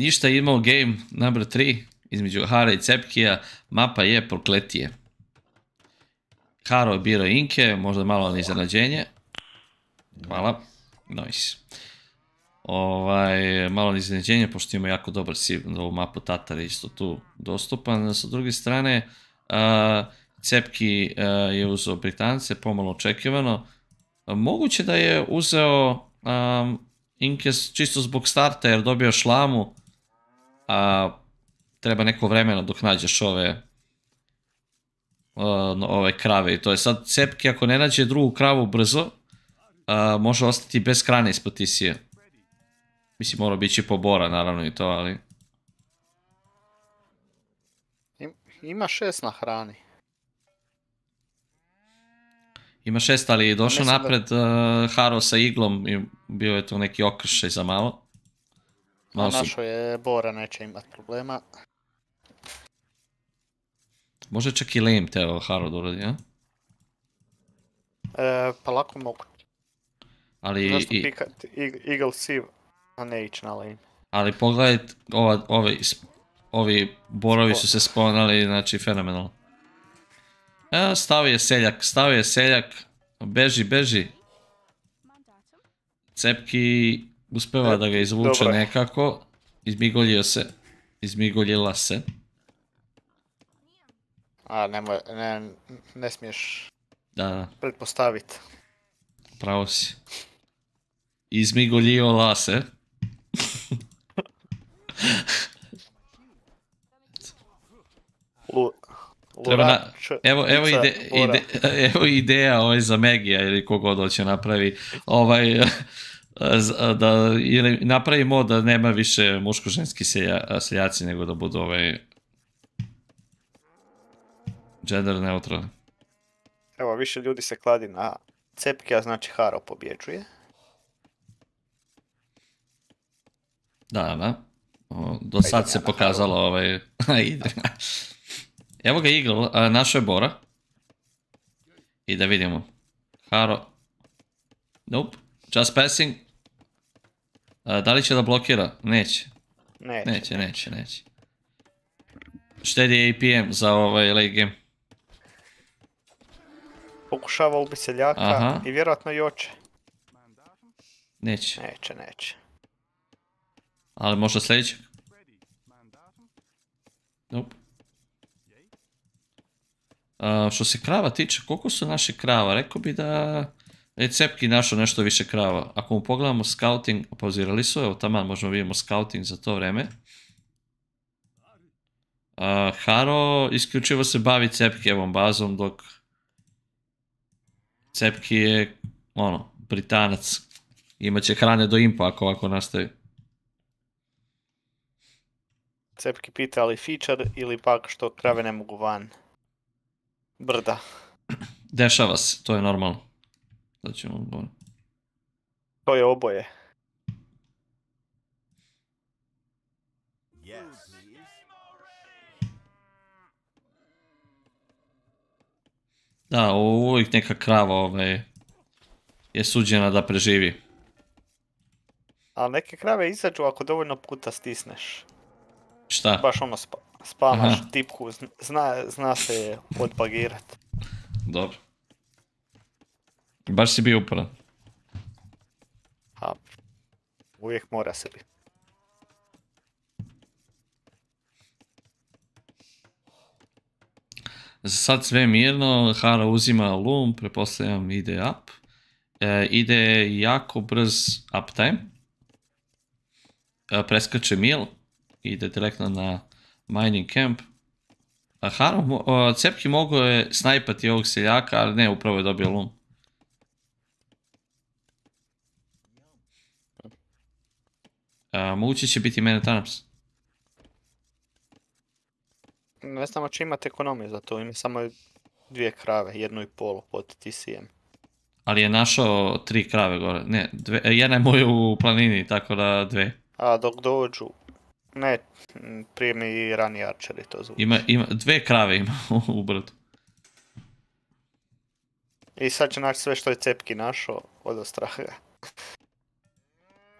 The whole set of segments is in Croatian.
Ništa imao game number 3 između Hara i Cepkija, mapa je prokletije. Haro je birao Inke, možda malo ne iznenađenje. Hvala. Nice. Ovaj, malo iznenađenje, pošto ima jako dobar siv, ovu mapu Tatar isto tu dostupan. S druge strane, Cepki je uzeo Britance, pomalo očekivano. Moguće da je uzeo Inke čisto zbog starta jer dobio šlamu a treba neko vremeno dok nađeš ove ono, ove krave i to je sad Cepki ako ne nađe drugu kravu brzo a, može ostati bez hrane ispod tisije mislim mora biti po bora naravno i to ali ima šest na hrani ima šest ali je došao napred da... Haro sa iglom i bio je to neki okršaj za malo Našo je Bora, neće imat problema. Može čak i lame te Harod uradi, a? E, pa lako mogu. Ali... Eagle Sieve, a ne ići na lame? Ali pogledaj, ovi, borovi su se sponali, znači fenomenalno. E, stavi je seljak, stavi je seljak. Beži, beži. Cepki Uspeva da ga izvuče nekako. Izmigoljio se. Izmigoljila se. A, nemoj, ne, ne smiješ da, pretpostaviti. Pravo si. Izmigoljio se. Treba na, evo, evo, ide, ide, evo ideja ovaj za Megija ili kogod hoće napravi. Ovaj, da, ili napravimo da nema više muško-ženski seljaci nego da budu ovaj gender neutral. Evo, više ljudi se kladi na cepke, a znači Haro pobjeđuje. Da, da. do sad se pokazalo ovaj... Evo ga Eagle, našo je Bora. I da vidimo. Haro. Nope. Just passing. da li će da blokira? Neće. Neće, neće, neće. Štedi Štedi APM za ovaj late game. Pokušava ubi seljaka i vjerojatno i oče. Neće. Neće, neće. Ali možda sljedeće Nope. što se krava tiče, koliko su naše krava? Rekao bi da... E, Cepki našao nešto više krava. Ako mu pogledamo scouting, pauzirali su, evo tamo možemo vidimo scouting za to vreme. Haro isključivo se bavi Cepkijevom bazom, dok Cepki je, ono, Britanac. Imaće hrane do impa ako ovako nastavi. Cepki pita ali feature ili pak što krave ne mogu van. Brda. Dešava se, to je normalno. Sad ćemo dobro. To je oboje. Da, uvijek neka krava ovaj, je suđena da preživi. Ali neke krave izađu ako dovoljno puta stisneš. Šta? Baš ono spamaš tipku, zna, zna se odbagirat. Dobro. Baš si bio uporan. A, pa, uvijek mora se biti. Sad sve mirno, Hara uzima loom, prepostavljam ide up. E, ide jako brz uptime. E, preskače mil, ide direktno na mining camp. E, Haro, e, Cepki mogo je snajpati ovog seljaka, ali ne, upravo je dobio loom. će biti mene arms Ne znamo će imati ekonomiju za to, ima samo dvije krave, jednu i pol pod TCM. Ali je našao tri krave gore, ne, e, jedna je moja u planini, tako da dve. A dok dođu, ne, prije mi i rani Archeri to Ima, ima, dve krave ima u brdu. I sad će naći sve što je Cepki našao od ostraha.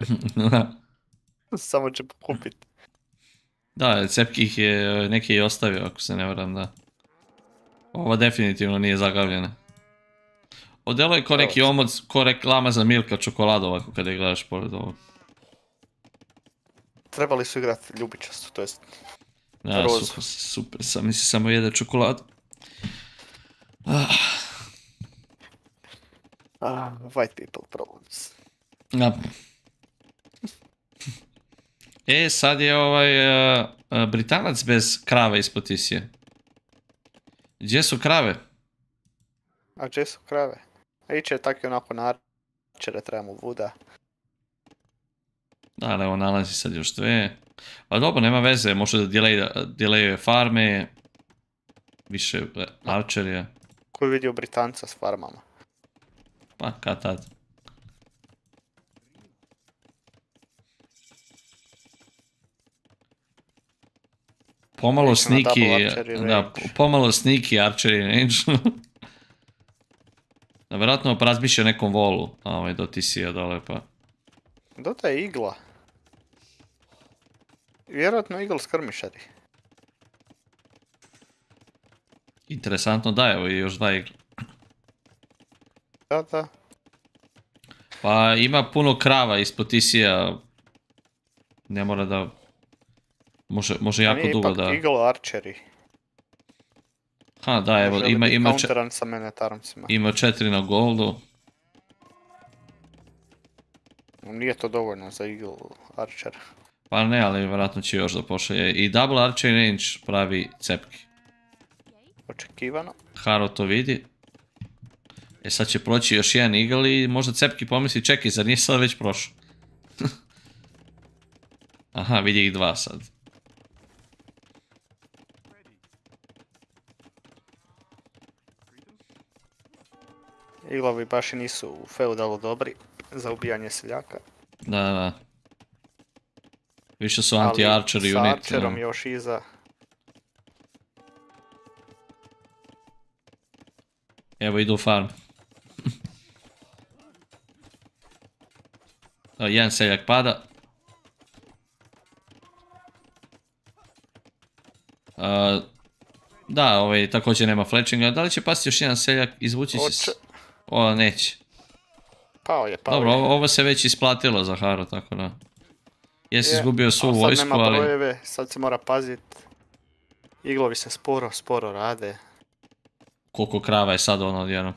da. Samo će pokupit. Da, Cepki je neki i ostavio, ako se ne varam, da. Ova definitivno nije zagavljena. Odelo je ko neki omoc, ko reklama za Milka čokoladu ovako kada je gledaš pored ovog. Trebali su igrati ljubičastu, to jest Super, sam, mislim samo jede čokoladu. white people problems. E, sad je ovaj e, e, Britanac bez krave ispod Tisije. Gdje su krave? A gdje su krave? A e, iće tako onako na trebamo vuda. Da, ali evo nalazi sad još dve. Pa dobro, nema veze, može da delay, farme, više arčerija. Ko je vidio Britanca s farmama? Pa, kad tad. pomalo sniki, da, pomalo sniki archery range. da, vjerojatno nekom volu, a ovaj do ti si dole pa. Dota je igla. Vjerojatno igl skrmišari. Interesantno da, evo i još dva igla. Da, da. Pa ima puno krava ispod Tisija. Ne mora da Može, može jako dugo ipak Eagle Archery. Ha, da, evo, ima, ima, sa mene, ima četiri na goldu. Nije to dovoljno za Eagle Archer. Pa ne, ali vjerojatno će još da pošalje. I Double Archer Range pravi cepki. Očekivano. Haro to vidi. E sad će proći još jedan Eagle i možda cepki pomisli, čekaj, zar nije sad već prošao? Aha, vidi ih dva sad. Ilovi baš i nisu u feudalu dobri za ubijanje seljaka. Da, da. Više su anti-archer unit. Ali sa archerom još iza. Evo idu u farm. jedan seljak pada. da, ovaj, također nema fletchinga. Da li će pasti još jedan seljak? Izvući se... O, neće. Pao je, pao Dobro, ovo se već isplatilo za Haro, tako da. Jesi izgubio svu vojsku, ali... Sad brojeve, sad se mora pazit. Iglovi se sporo, sporo rade. Koliko krava je sad ono odjedno.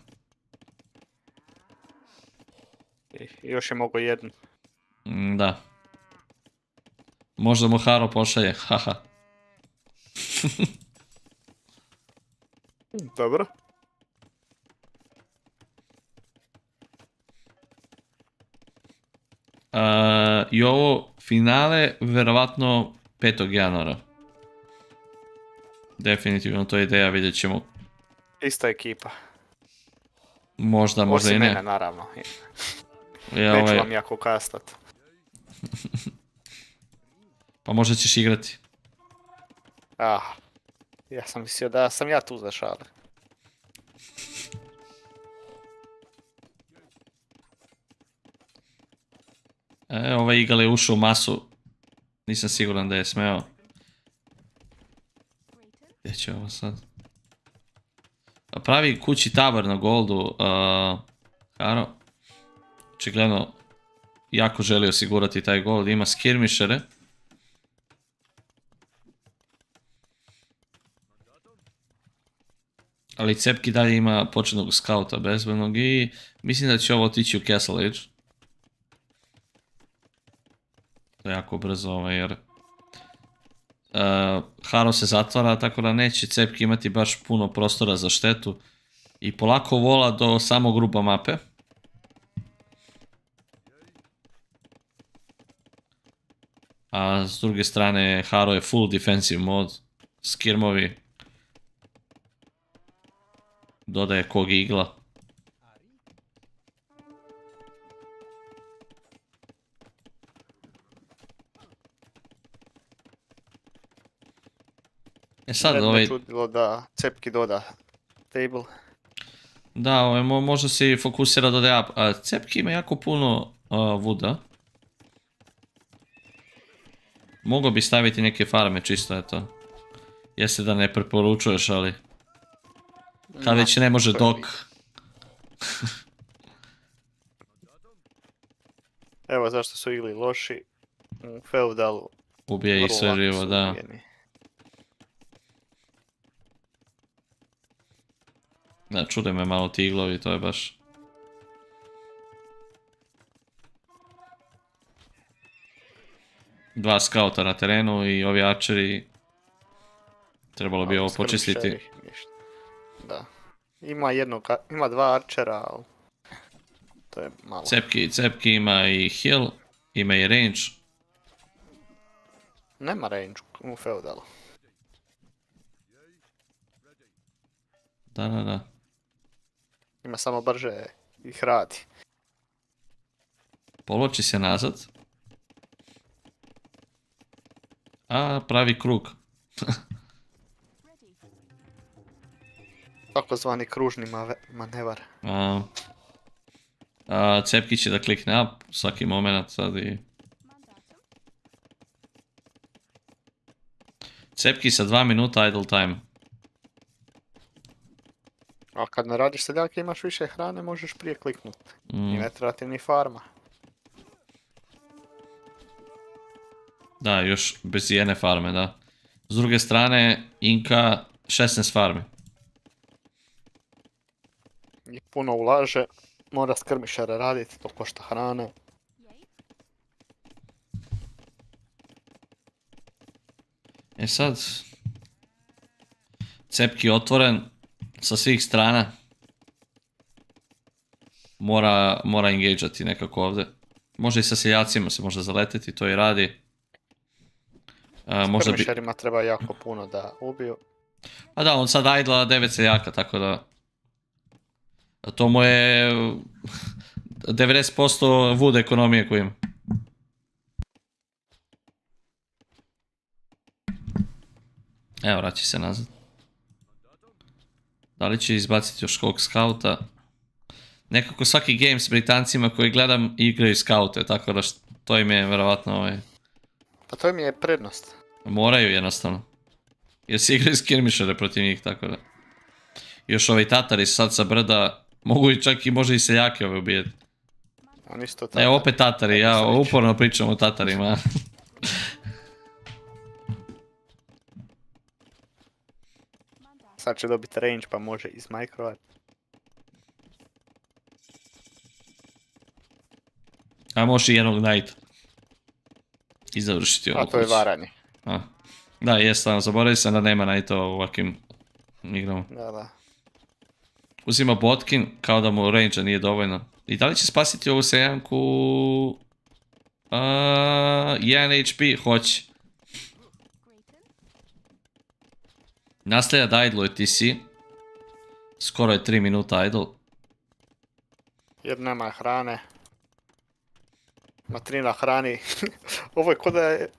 Još je mogo jednu. Mm, da. Možda mu Haro pošalje, haha. Dobro. I ovo finale, verovatno 5. januara. Definitivno to je ideja, vidjet ćemo. Ista ekipa. Možda, možda i ne. naravno. ja, e, Neću ovaj- vam jako kastat. pa možda ćeš igrati. Ah, ja sam mislio da sam ja tu za šale. E, ovaj igale je ušao u masu. Nisam siguran da je smeo. Gdje će ovo sad? Pravi kući tabar na goldu. Uh, Karo. Očigledno jako želi osigurati taj gold. Ima skirmišere. Ali Cepki dalje ima početnog skauta bezbenog i mislim da će ovo otići u Castle Age. To jako brzo ovaj, jer eh, Haro se zatvara tako da neće cepki imati baš puno prostora za štetu i polako vola do samog ruba mape. A s druge strane Haro je full defensive mod, skirmovi, dodaje kog igla. E sad ne ovaj- čudilo da cepki doda table. Da, ovaj, možda se fokusira da da A cepki ima jako puno vuda. Mogao bi staviti neke farme čisto, eto. Jeste da ne preporučuješ, ali... Kad već ne može dok. Evo zašto su igli loši. U Feudalu. Ubije i sve da. Da, čude me malo ti iglovi, to je baš... Dva skauta na terenu i ovi archeri... Trebalo bi ovo počistiti. Da. Ima jedno, ima dva archera, ali... To je malo. Cepki, cepki ima i heal, ima i range. Nema range u feudalu. Da, da, da. Ima samo brže ih radi. Poloči se nazad. A, pravi krug. zvani kružni manevar. cepki će da klikne up svaki moment sad i... Cepki sa dva minuta idle time a kad ne radiš seljake imaš više hrane, možeš prije kliknut. I mm. ne treba ti ni farma. Da, još bez jedne farme, da. S druge strane, Inka 16 farmi. I puno ulaže, mora skrmišare raditi, to košta hrane. E sad... Cepki otvoren, sa svih strana mora, mora engageati nekako ovdje. Može i sa seljacima se može zaletiti, to i radi. A, možda bi... treba jako puno da ubiju. A da, on sad idla 9 seljaka, tako da... To mu je 90% vude ekonomije koju ima. Evo, vraći se nazad. Ali će izbaciti još kog skauta? Nekako svaki game s Britancima koji gledam igraju skaute, tako da to im je verovatno ovaj... Pa to im je prednost. Moraju jednostavno. Jer si igraju skirmišere protiv njih, tako da. Još ovi Tatari sad sa brda, mogu i čak i može i seljake ove ubijeti. Oni Tatari. Evo opet Tatari, ja uporno pričam o Tatarima. Sad će dobiti range pa može iz izmajkrovat. A može i jednog knight. I završiti kuću. A to je varanje. Da, jesam, zaboravio sam da nema knighta u ovakvim Da, da. Uzima botkin kao da mu range nije dovoljno. I da li će spasiti ovu sejanku... 1 HP, hoće. Nastavlja idlo je TC. Skoro je 3 minuta idle. Jer nema hrane. Matrina hrani. Ovo je kod da je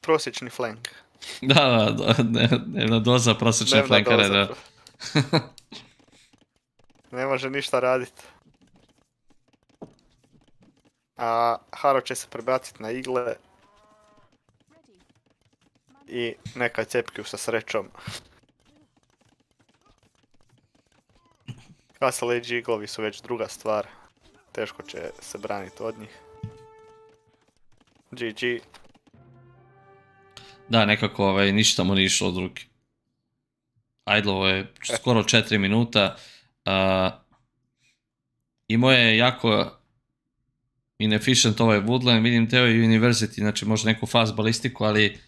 prosječni flank. Da, da, da, dnevna doza prosječne flankare, da. ne može ništa radit. A Haro će se prebaciti na igle, i neka cepkju sa srećom. Castle Age iglovi su već druga stvar. Teško će se braniti od njih. GG. Da, nekako ovaj, ništa mu nije išlo od ruke. ovo je e. skoro 4 minuta. Uh, imao je jako inefficient ovaj Woodland, vidim teo i University, znači može neku fast balistiku, ali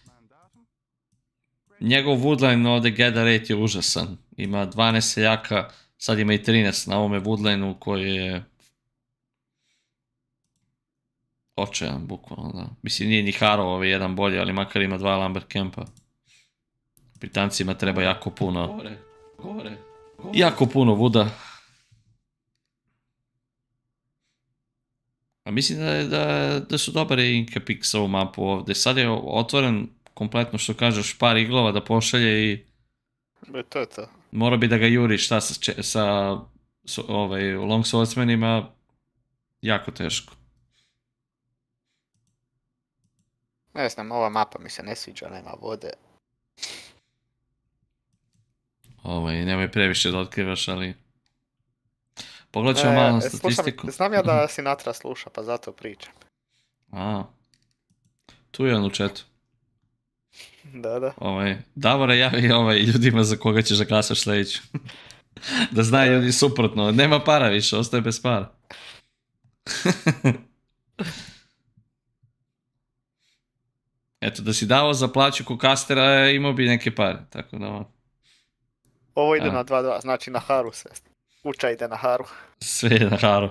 njegov Woodline ovdje Geda rate je užasan. Ima 12 seljaka, sad ima i 13 na ovome Woodlineu koji je očajan, bukvalno, da. Mislim, nije ni haro ovaj jedan bolji, ali makar ima dva Lumber Campa. Britancima treba jako puno... Gore, gore, Jako puno vuda. A mislim da, da, su dobar i Inkapix ovu mapu ovdje. Sad je otvoren kompletno što kažeš par iglova da pošalje i... Be, to je to. Mora bi da ga juri šta sa, če, sa ovaj, long jako teško. Ne znam, ova mapa mi se ne sviđa, nema vode. Ovaj, nemoj previše da otkrivaš, ali... Pogledat ćemo e, malo znam ja da Sinatra sluša, pa zato pričam. A, tu je on u četu. Da, da. Ovaj, javi ovaj, ljudima za koga ćeš da glasaš sljedeću. da znaju oni suprotno, nema para više, ostaje bez para. Eto, da si dao za plaću kod kastera, imao bi neke pare, tako da ono. Ovo ide na 2-2, znači na Haru sve. Kuća ide na Haru. Sve na Haru.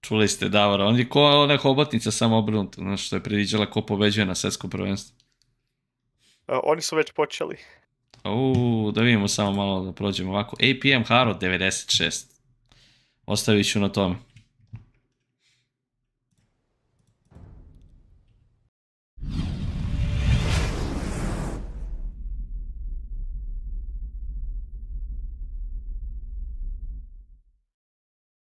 Čuli ste Davora, on je ko ona hobotnica samo obrnuto, što je priviđala ko pobeđuje na svjetskom prvenstvu. E, oni su već počeli. Uuu, da vidimo samo malo da prođemo ovako. APM Haro 96. Ostavit ću na tome.